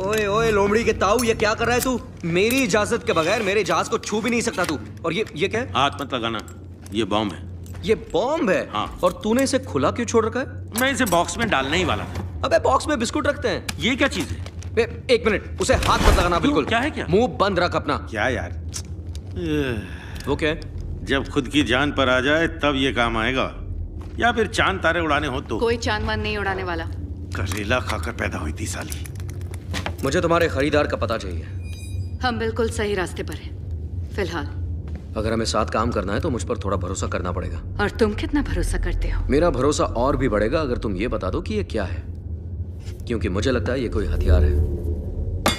ओए ओए लोमड़ी के ताऊ ये क्या कर रहा है तू मेरी इजाजत के बगैर मेरे जहाज को छू भी नहीं सकता तू और ये ये क्या है हाथ मत लगाना ये बॉम्ब है ये बॉम्ब है हाँ। और तूने इसे खुला क्यों छोड़ रखा है मैं इसे बॉक्स में डालने ही वाला था अबे बॉक्स में बिस्कुट रखते हैं ये क्या चीज है एक मिनट उसे हाथ मत लगाना बिल्कुल क्या है क्या मुंह बंद रख अपना क्या यार वो क्या जब खुद की जान पर आ जाए तब ये काम आएगा या फिर चांद तारे उड़ाने हो तो कोई चांद वान नहीं उड़ाने वाला करेला खाकर पैदा हुई थी साली मुझे तुम्हारे खरीदार का पता चाहिए हम बिल्कुल सही रास्ते पर हैं फिलहाल अगर हमें साथ काम करना है तो मुझ पर थोड़ा भरोसा करना पड़ेगा और तुम कितना भरोसा करते हो मेरा भरोसा और भी बढ़ेगा अगर तुम ये बता दो कि ये क्या है क्योंकि मुझे लगता है ये कोई हथियार है